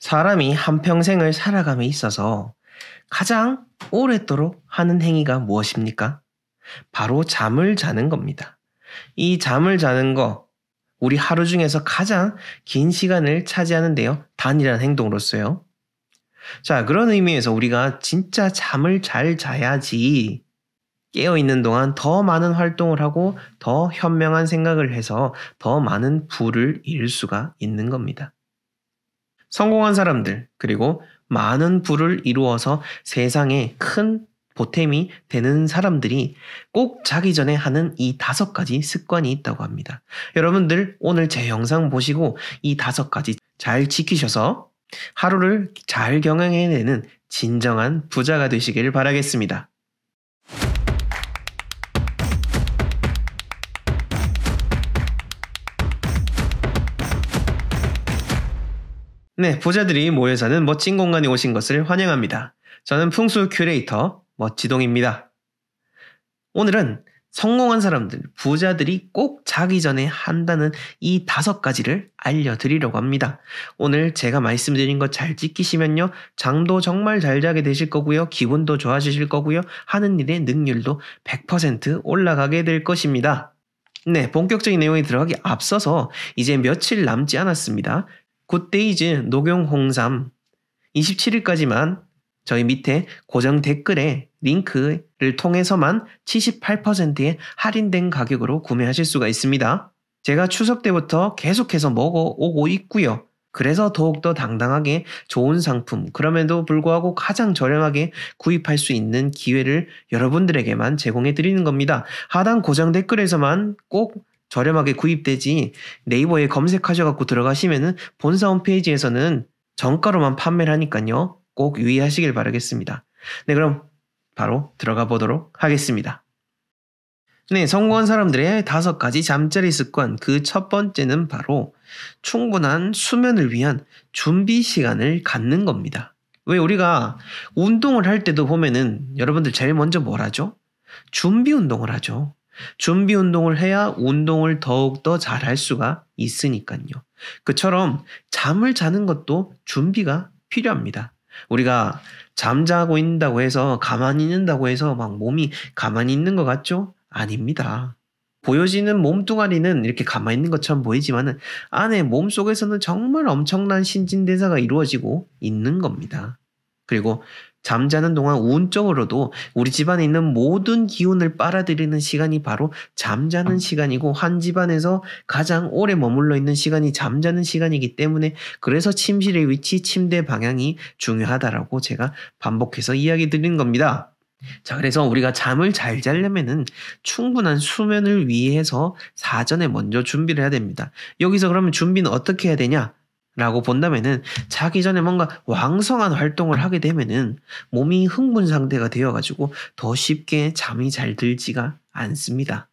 사람이 한평생을 살아감에 있어서 가장 오랫도록 하는 행위가 무엇입니까? 바로 잠을 자는 겁니다. 이 잠을 자는 거, 우리 하루 중에서 가장 긴 시간을 차지하는데요. 단일한 행동으로서요. 자, 그런 의미에서 우리가 진짜 잠을 잘 자야지 깨어있는 동안 더 많은 활동을 하고 더 현명한 생각을 해서 더 많은 부를 잃을 수가 있는 겁니다. 성공한 사람들, 그리고 많은 부를 이루어서 세상에 큰 보탬이 되는 사람들이 꼭 자기 전에 하는 이 다섯 가지 습관이 있다고 합니다. 여러분들 오늘 제 영상 보시고 이 다섯 가지 잘 지키셔서 하루를 잘 경영해내는 진정한 부자가 되시길 바라겠습니다. 네, 부자들이 모여 사는 멋진 공간에 오신 것을 환영합니다. 저는 풍수 큐레이터 멋지동입니다. 오늘은 성공한 사람들, 부자들이 꼭 자기 전에 한다는 이 다섯 가지를 알려드리려고 합니다. 오늘 제가 말씀드린 것 잘 지키시면요. 잠도 정말 잘 자게 되실 거고요. 기분도 좋아지실 거고요. 하는 일의 능률도 100% 올라가게 될 것입니다. 네, 본격적인 내용에 들어가기 앞서서 이제 며칠 남지 않았습니다. 굿데이즈 녹용홍삼 27일까지만 저희 밑에 고정 댓글에 링크를 통해서만 78%의 할인된 가격으로 구매하실 수가 있습니다. 제가 추석 때부터 계속해서 먹어오고 있고요. 그래서 더욱더 당당하게 좋은 상품, 그럼에도 불구하고 가장 저렴하게 구입할 수 있는 기회를 여러분들에게만 제공해 드리는 겁니다. 하단 고정 댓글에서만 꼭 저렴하게 구입되지 네이버에 검색하셔갖고 들어가시면은 본사 홈페이지에서는 정가로만 판매를 하니까요. 꼭 유의하시길 바라겠습니다. 네, 그럼 바로 들어가 보도록 하겠습니다. 네, 성공한 사람들의 다섯 가지 잠자리 습관. 그 첫 번째는 바로 충분한 수면을 위한 준비 시간을 갖는 겁니다. 왜 우리가 운동을 할 때도 보면은 여러분들 제일 먼저 뭘 하죠? 준비 운동을 하죠. 준비 운동을 해야 운동을 더욱더 잘 할 수가 있으니까요. 그처럼 잠을 자는 것도 준비가 필요합니다. 우리가 잠자고 있는다고 해서 가만히 있는다고 해서 막 몸이 가만히 있는 것 같죠? 아닙니다. 보여지는 몸뚱아리는 이렇게 가만히 있는 것처럼 보이지만은 안에 몸속에서는 정말 엄청난 신진대사가 이루어지고 있는 겁니다. 그리고 잠자는 동안 운적으로도 우리 집안에 있는 모든 기운을 빨아들이는 시간이 바로 잠자는 시간이고 한 집안에서 가장 오래 머물러 있는 시간이 잠자는 시간이기 때문에 그래서 침실의 위치, 침대 방향이 중요하다라고 제가 반복해서 이야기 드린 겁니다. 자, 그래서 우리가 잠을 잘 자려면은 충분한 수면을 위해서 사전에 먼저 준비를 해야 됩니다. 여기서 그러면 준비는 어떻게 해야 되냐? 라고 본다면은 자기 전에 뭔가 왕성한 활동을 하게 되면은 몸이 흥분 상태가 되어가지고 더 쉽게 잠이 잘 들지가 않습니다.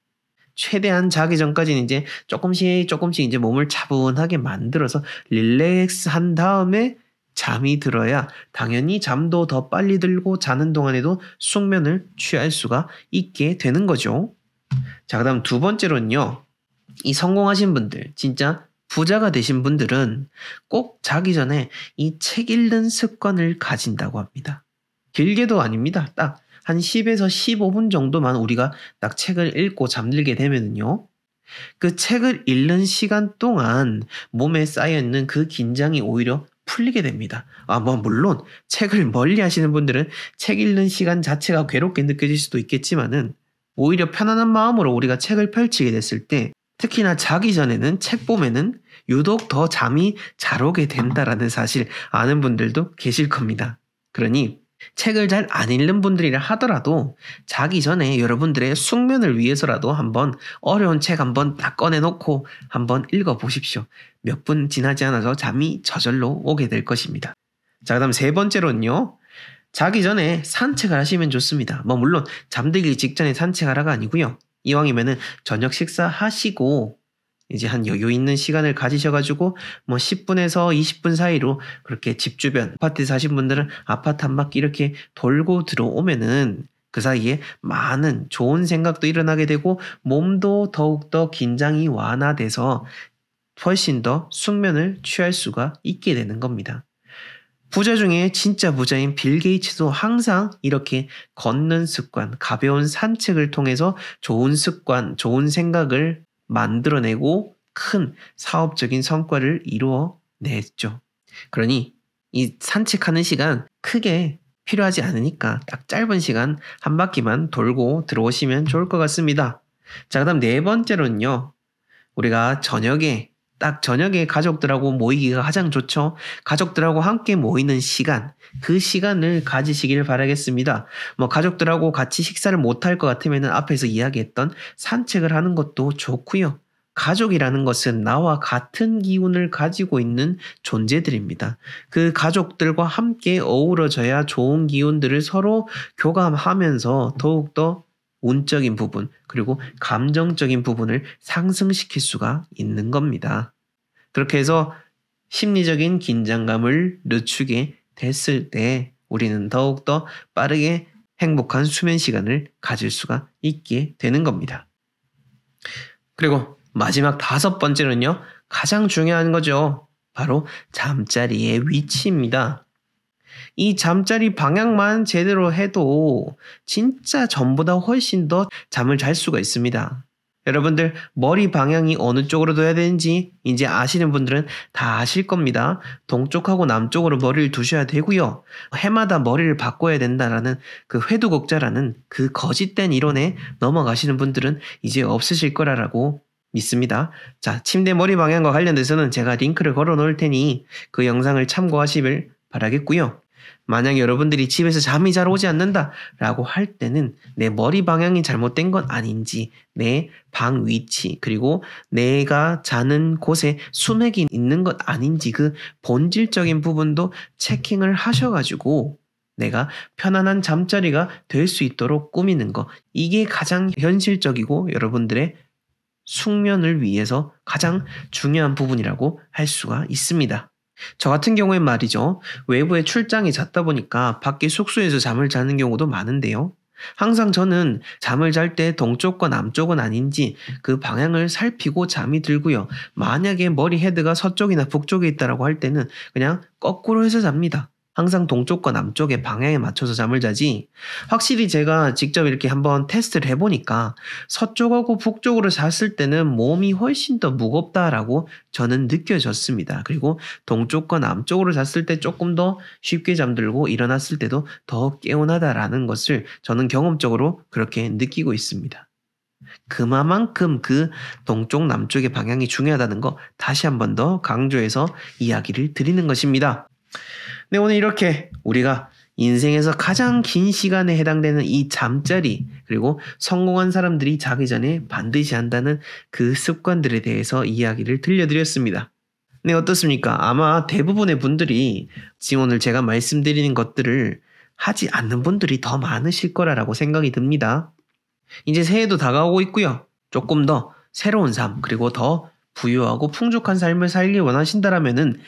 최대한 자기 전까지는 이제 조금씩 조금씩 이제 몸을 차분하게 만들어서 릴렉스 한 다음에 잠이 들어야 당연히 잠도 더 빨리 들고 자는 동안에도 숙면을 취할 수가 있게 되는 거죠. 자, 그 다음 두 번째로는요. 이 성공하신 분들, 진짜 부자가 되신 분들은 꼭 자기 전에 이 책 읽는 습관을 가진다고 합니다. 길게도 아닙니다. 딱 한 10에서 15분 정도만 우리가 딱 책을 읽고 잠들게 되면요그 책을 읽는 시간 동안 몸에 쌓여있는 그 긴장이 오히려 풀리게 됩니다. 아, 뭐, 물론, 책을 멀리 하시는 분들은 책 읽는 시간 자체가 괴롭게 느껴질 수도 있겠지만은, 오히려 편안한 마음으로 우리가 책을 펼치게 됐을 때, 특히나 자기 전에는 책 보면은 유독 더 잠이 잘 오게 된다라는 사실 아는 분들도 계실 겁니다. 그러니 책을 잘 안 읽는 분들이라 하더라도 자기 전에 여러분들의 숙면을 위해서라도 한번 어려운 책 한번 딱 꺼내놓고 한번 읽어보십시오. 몇 분 지나지 않아서 잠이 저절로 오게 될 것입니다. 자, 그 다음 세 번째로는요. 자기 전에 산책을 하시면 좋습니다. 뭐, 물론 잠들기 직전에 산책하라가 아니고요. 이왕이면은 저녁 식사하시고 이제 한 여유 있는 시간을 가지셔가지고 뭐 10분에서 20분 사이로 그렇게 집 주변 아파트 사신 분들은 아파트 한 바퀴 이렇게 돌고 들어오면은 그 사이에 많은 좋은 생각도 일어나게 되고 몸도 더욱더 긴장이 완화돼서 훨씬 더 숙면을 취할 수가 있게 되는 겁니다. 부자 중에 진짜 부자인 빌 게이츠도 항상 이렇게 걷는 습관, 가벼운 산책을 통해서 좋은 습관, 좋은 생각을 만들어내고 큰 사업적인 성과를 이루어냈죠. 그러니 이 산책하는 시간 크게 필요하지 않으니까 딱 짧은 시간 한 바퀴만 돌고 들어오시면 좋을 것 같습니다. 자, 그 다음 네 번째로는요. 우리가 저녁에 딱 저녁에 가족들하고 모이기가 가장 좋죠. 가족들하고 함께 모이는 시간, 그 시간을 가지시길 바라겠습니다. 뭐 가족들하고 같이 식사를 못할 것 같으면 앞에서 이야기했던 산책을 하는 것도 좋고요. 가족이라는 것은 나와 같은 기운을 가지고 있는 존재들입니다. 그 가족들과 함께 어우러져야 좋은 기운들을 서로 교감하면서 더욱더 운적인 부분, 그리고 감정적인 부분을 상승시킬 수가 있는 겁니다. 그렇게 해서 심리적인 긴장감을 늦추게 됐을 때 우리는 더욱더 빠르게 행복한 수면 시간을 가질 수가 있게 되는 겁니다. 그리고 마지막 다섯 번째는요, 가장 중요한 거죠. 바로 잠자리의 위치입니다. 이 잠자리 방향만 제대로 해도 진짜 전보다 훨씬 더 잠을 잘 수가 있습니다. 여러분들 머리 방향이 어느 쪽으로 둬야 되는지 이제 아시는 분들은 다 아실 겁니다. 동쪽하고 남쪽으로 머리를 두셔야 되고요. 해마다 머리를 바꿔야 된다라는 그 회두곡자라는 그 거짓된 이론에 넘어가시는 분들은 이제 없으실 거라라고 믿습니다. 자, 침대 머리 방향과 관련돼서는 제가 링크를 걸어 놓을 테니 그 영상을 참고하시길 바라겠고요. 만약 여러분들이 집에서 잠이 잘 오지 않는다 라고 할 때는 내 머리 방향이 잘못된 건 아닌지, 내 방 위치, 그리고 내가 자는 곳에 수맥이 있는 것 아닌지 그 본질적인 부분도 체킹을 하셔가지고 내가 편안한 잠자리가 될 수 있도록 꾸미는 거. 이게 가장 현실적이고 여러분들의 숙면을 위해서 가장 중요한 부분이라고 할 수가 있습니다. 저 같은 경우엔 말이죠. 외부에 출장이 잦다 보니까 밖에 숙소에서 잠을 자는 경우도 많은데요. 항상 저는 잠을 잘 때 동쪽과 남쪽은 아닌지 그 방향을 살피고 잠이 들고요. 만약에 머리 헤드가 서쪽이나 북쪽에 있다라고 할 때는 그냥 거꾸로 해서 잡니다. 항상 동쪽과 남쪽의 방향에 맞춰서 잠을 자지 확실히 제가 직접 이렇게 한번 테스트를 해보니까 서쪽하고 북쪽으로 잤을 때는 몸이 훨씬 더 무겁다라고 저는 느껴졌습니다. 그리고 동쪽과 남쪽으로 잤을 때 조금 더 쉽게 잠들고 일어났을 때도 더 개운하다라는 것을 저는 경험적으로 그렇게 느끼고 있습니다. 그만큼 그 동쪽 남쪽의 방향이 중요하다는 거 다시 한번더 강조해서 이야기를 드리는 것입니다. 네, 오늘 이렇게 우리가 인생에서 가장 긴 시간에 해당되는 이 잠자리, 그리고 성공한 사람들이 자기 전에 반드시 한다는 그 습관들에 대해서 이야기를 들려드렸습니다. 네, 어떻습니까? 아마 대부분의 분들이 지금 오늘 제가 말씀드리는 것들을 하지 않는 분들이 더 많으실 거라고 생각이 듭니다. 이제 새해도 다가오고 있고요. 조금 더 새로운 삶, 그리고 더 부유하고 풍족한 삶을 살길 원하신다라면은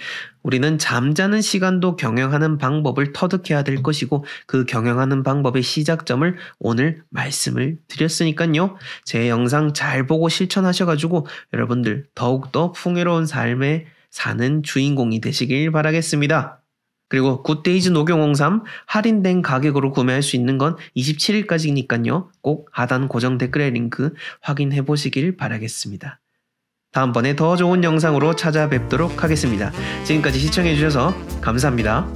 우리는 잠자는 시간도 경영하는 방법을 터득해야 될 것이고 그 경영하는 방법의 시작점을 오늘 말씀을 드렸으니까요. 제 영상 잘 보고 실천하셔가지고 여러분들 더욱더 풍요로운 삶에 사는 주인공이 되시길 바라겠습니다. 그리고 굿데이즈 녹용홍삼 할인된 가격으로 구매할 수 있는 건 27일까지니까요. 꼭 하단 고정 댓글의 링크 확인해 보시길 바라겠습니다. 다음번에 더 좋은 영상으로 찾아뵙도록 하겠습니다. 지금까지 시청해주셔서 감사합니다.